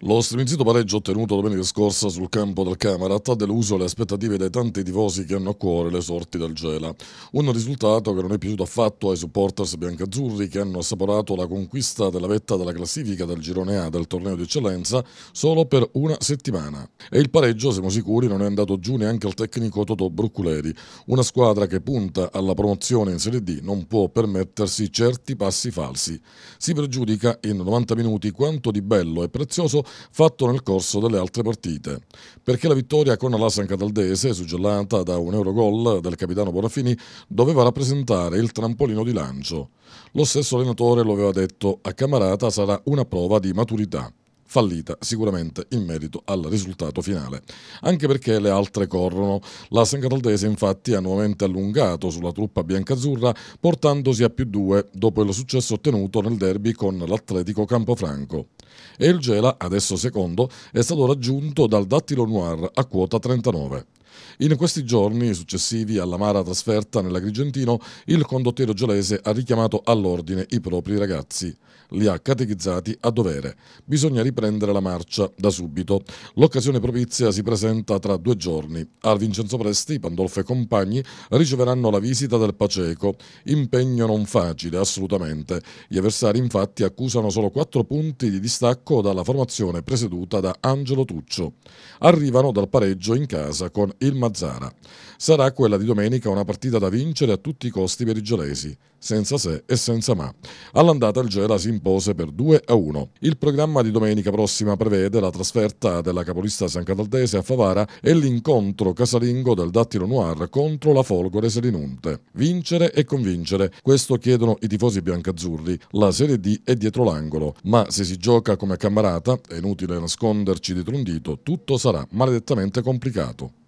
Lo striminzito pareggio ottenuto domenica scorsa sul campo del Camarat ha deluso le aspettative dei tanti tifosi che hanno a cuore le sorti del Gela. Un risultato che non è piaciuto affatto ai supporters biancazzurri che hanno assaporato la conquista della vetta della classifica del girone A del torneo di eccellenza solo per una settimana. E il pareggio, siamo sicuri, non è andato giù neanche al tecnico Toto Brucculeri. Una squadra che punta alla promozione in Serie D non può permettersi certi passi falsi. Si pregiudica in 90 minuti quanto di bello e prezioso fatto nel corso delle altre partite, perché la vittoria con la San Cataldese, suggellata da un eurogol del capitano Bonafini, doveva rappresentare il trampolino di lancio. Lo stesso allenatore lo aveva detto a Camarata sarà una prova di maturità fallita sicuramente in merito al risultato finale, anche perché le altre corrono. La Sencataldese infatti ha nuovamente allungato sulla truppa biancazzurra portandosi a più due dopo il successo ottenuto nel derby con l'Atletico Campofranco. E il Gela, adesso secondo, è stato raggiunto dal Dattilo Noir a quota 39. In questi giorni successivi alla all'amara trasferta nell'Agrigentino, il condottiero gelese ha richiamato all'ordine i propri ragazzi. Li ha catechizzati a dovere. Bisogna riprendere la marcia da subito. L'occasione propizia si presenta tra due giorni. Al Vincenzo Presti, Pandolfo e compagni riceveranno la visita del Paceco. Impegno non facile, assolutamente. Gli avversari infatti accusano solo quattro punti di distacco dalla formazione presieduta da Angelo Tuccio. Arrivano dal pareggio in casa con il il Mazzara. Sarà quella di domenica una partita da vincere a tutti i costi per i gelesi, senza se e senza ma. All'andata il Gela si impose per 2 a 1. Il programma di domenica prossima prevede la trasferta della capolista San Cataldese a Favara e l'incontro casalingo del Dattilo Noir contro la Folgore Selinunte. Vincere e convincere, questo chiedono i tifosi biancazzurri. La Serie D è dietro l'angolo, ma se si gioca come a Cammarata, è inutile nasconderci dietro un dito, tutto sarà maledettamente complicato.